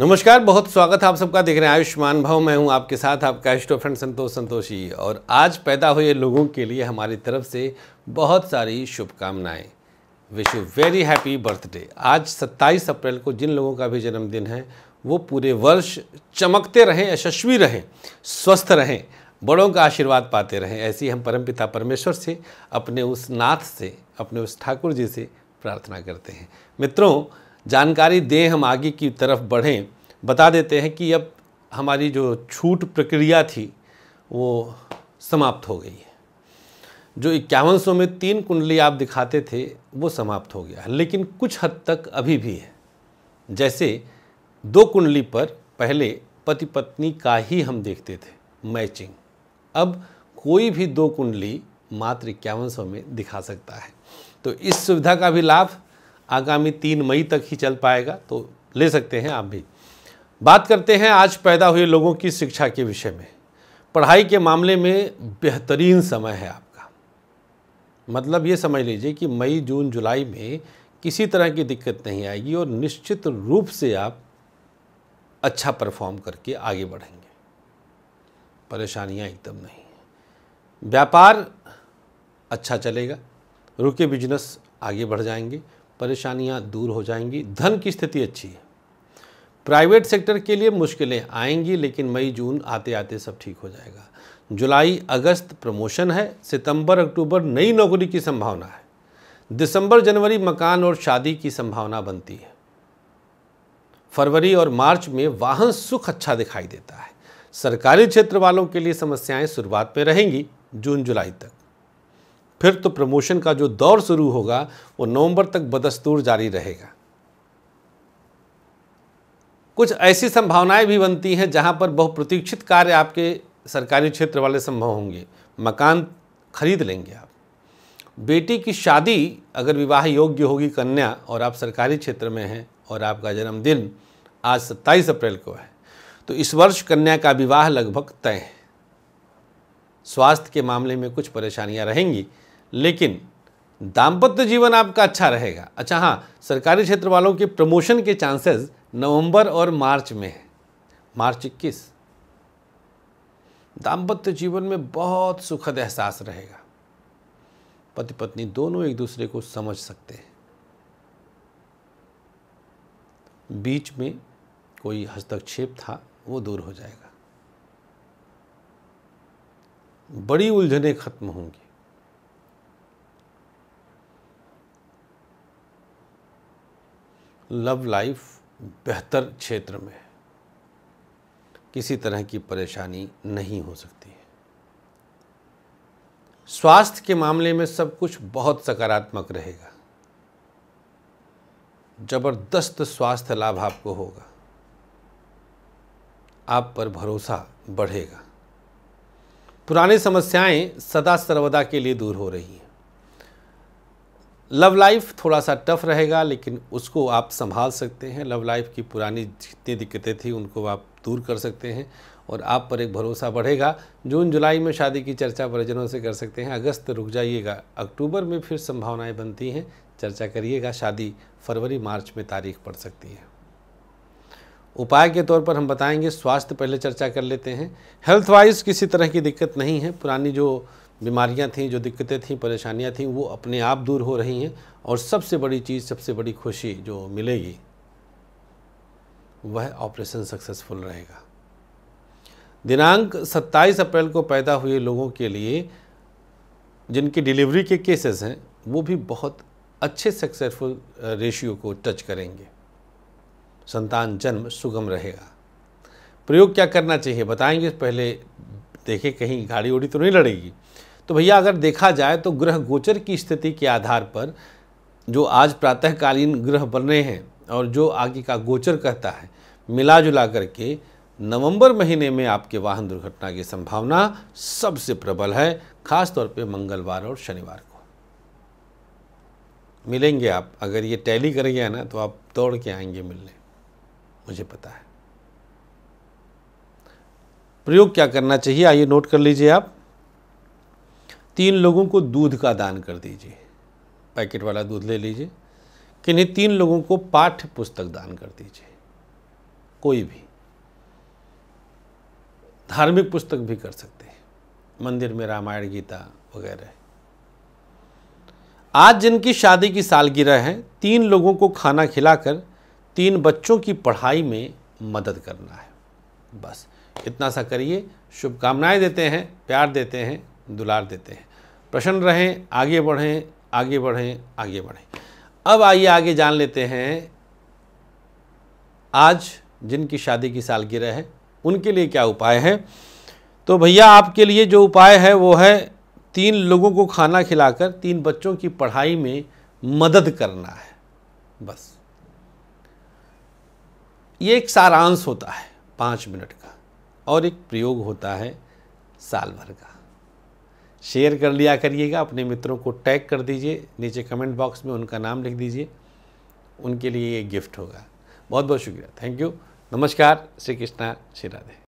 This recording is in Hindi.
नमस्कार बहुत स्वागत है आप सबका देख रहे हैं आयुष्मान भाव मैं हूं आपके साथ आपका एस्टो फ्रेंड संतोष संतोषी और आज पैदा हुए लोगों के लिए हमारी तरफ से बहुत सारी शुभकामनाएं wish you very happy birthday आज 27 अप्रैल को जिन लोगों का भी जन्मदिन है वो पूरे वर्ष चमकते रहें यशस्वी रहें स्वस्थ रहें बड़ों का आशीर्वाद पाते रहें ऐसी हम परमपिता परमेश्वर से अपने उस नाथ से अपने उस ठाकुर जी से प्रार्थना करते हैं मित्रों जानकारी दें हम आगे की तरफ बढ़ें बता देते हैं कि अब हमारी जो छूट प्रक्रिया थी वो समाप्त हो गई है जो इक्यावन सौ में तीन कुंडली आप दिखाते थे वो समाप्त हो गया है लेकिन कुछ हद तक अभी भी है जैसे दो कुंडली पर पहले पति पत्नी का ही हम देखते थे मैचिंग अब कोई भी दो कुंडली मात्र इक्यावन सौ में दिखा सकता है तो इस सुविधा का भी लाभ आगामी तीन मई तक ही चल पाएगा तो ले सकते हैं आप भी बात करते हैं आज पैदा हुए लोगों की शिक्षा के विषय में पढ़ाई के मामले में बेहतरीन समय है आपका मतलब ये समझ लीजिए कि मई जून जुलाई में किसी तरह की दिक्कत नहीं आएगी और निश्चित रूप से आप अच्छा परफॉर्म करके आगे बढ़ेंगे परेशानियां एकदम नहीं व्यापार अच्छा चलेगा रुके बिजनेस आगे बढ़ जाएंगे परेशानियां दूर हो जाएंगी धन की स्थिति अच्छी है प्राइवेट सेक्टर के लिए मुश्किलें आएंगी लेकिन मई जून आते आते सब ठीक हो जाएगा जुलाई अगस्त प्रमोशन है सितंबर अक्टूबर नई नौकरी की संभावना है दिसंबर जनवरी मकान और शादी की संभावना बनती है फरवरी और मार्च में वाहन सुख अच्छा दिखाई देता है सरकारी क्षेत्र वालों के लिए समस्याएं शुरुआत में रहेंगी जून जुलाई तक फिर तो प्रमोशन का जो दौर शुरू होगा वो नवंबर तक बदस्तूर जारी रहेगा कुछ ऐसी संभावनाएं भी बनती हैं जहां पर बहुप्रतीक्षित कार्य आपके सरकारी क्षेत्र वाले संभव होंगे मकान खरीद लेंगे आप बेटी की शादी अगर विवाह योग्य होगी कन्या और आप सरकारी क्षेत्र में हैं और आपका जन्मदिन आज सत्ताईस अप्रैल को है तो इस वर्ष कन्या का विवाह लगभग तय है स्वास्थ्य के मामले में कुछ परेशानियां रहेंगी लेकिन दाम्पत्य जीवन आपका अच्छा रहेगा अच्छा हाँ सरकारी क्षेत्र वालों के प्रमोशन के चांसेस नवंबर और मार्च में है मार्च इक्कीस दाम्पत्य जीवन में बहुत सुखद एहसास रहेगा पति पत्नी दोनों एक दूसरे को समझ सकते हैं बीच में कोई हस्तक्षेप था वो दूर हो जाएगा बड़ी उलझने खत्म होंगी लव लाइफ बेहतर क्षेत्र में किसी तरह की परेशानी नहीं हो सकती है स्वास्थ्य के मामले में सब कुछ बहुत सकारात्मक रहेगा जबरदस्त स्वास्थ्य लाभ आपको होगा आप पर भरोसा बढ़ेगा पुरानी समस्याएं सदा सर्वदा के लिए दूर हो रही हैं लव लाइफ थोड़ा सा टफ रहेगा लेकिन उसको आप संभाल सकते हैं लव लाइफ की पुरानी जितनी दिक्कतें थी उनको आप दूर कर सकते हैं और आप पर एक भरोसा बढ़ेगा जून जुलाई में शादी की चर्चा परिजनों से कर सकते हैं अगस्त रुक जाइएगा अक्टूबर में फिर संभावनाएं बनती हैं चर्चा करिएगा शादी फरवरी मार्च में तारीख पड़ सकती है उपाय के तौर पर हम बताएंगे स्वास्थ्य पहले चर्चा कर लेते हैं हेल्थ वाइज किसी तरह की दिक्कत नहीं है पुरानी जो बीमारियां थीं जो दिक्कतें थीं परेशानियां थीं वो अपने आप दूर हो रही हैं और सबसे बड़ी चीज़ सबसे बड़ी खुशी जो मिलेगी वह ऑपरेशन सक्सेसफुल रहेगा दिनांक 27 अप्रैल को पैदा हुए लोगों के लिए जिनकी डिलीवरी के केसेस हैं वो भी बहुत अच्छे सक्सेसफुल रेशियो को टच करेंगे संतान जन्म सुगम रहेगा प्रयोग क्या करना चाहिए बताएंगे पहले देखें कहीं गाड़ी उड़ी तो नहीं लड़ेगी तो भैया अगर देखा जाए तो ग्रह गोचर की स्थिति के आधार पर जो आज प्रातःकालीन ग्रह बने हैं और जो आगे का गोचर कहता है मिला जुला करके नवंबर महीने में आपके वाहन दुर्घटना की संभावना सबसे प्रबल है खासतौर पे मंगलवार और शनिवार को मिलेंगे आप अगर ये टैली कर गया ना तो आप दौड़ के आएंगे मिलने मुझे पता है प्रयोग क्या करना चाहिए आइए नोट कर लीजिए आप तीन लोगों को दूध का दान कर दीजिए पैकेट वाला दूध ले लीजिए किन्हीं तीन लोगों को पाठ्य पुस्तक दान कर दीजिए कोई भी धार्मिक पुस्तक भी कर सकते हैं मंदिर में रामायण गीता वगैरह आज जिनकी शादी की सालगिरह है तीन लोगों को खाना खिलाकर तीन बच्चों की पढ़ाई में मदद करना है बस इतना सा करिए शुभकामनाएं देते हैं प्यार देते हैं दुलार देते हैं प्रसन्न रहें आगे बढ़ें आगे बढ़ें आगे बढ़ें अब आइए आगे जान लेते हैं आज जिनकी शादी की सालगिरह है उनके लिए क्या उपाय है तो भैया आपके लिए जो उपाय है वो है तीन लोगों को खाना खिलाकर तीन बच्चों की पढ़ाई में मदद करना है बस ये एक सारांश होता है पाँच मिनट का और एक प्रयोग होता है साल भर का शेयर कर लिया करिएगा अपने मित्रों को टैग कर दीजिए नीचे कमेंट बॉक्स में उनका नाम लिख दीजिए उनके लिए ये गिफ्ट होगा बहुत बहुत शुक्रिया थैंक यू नमस्कार श्री कृष्णा श्री राधे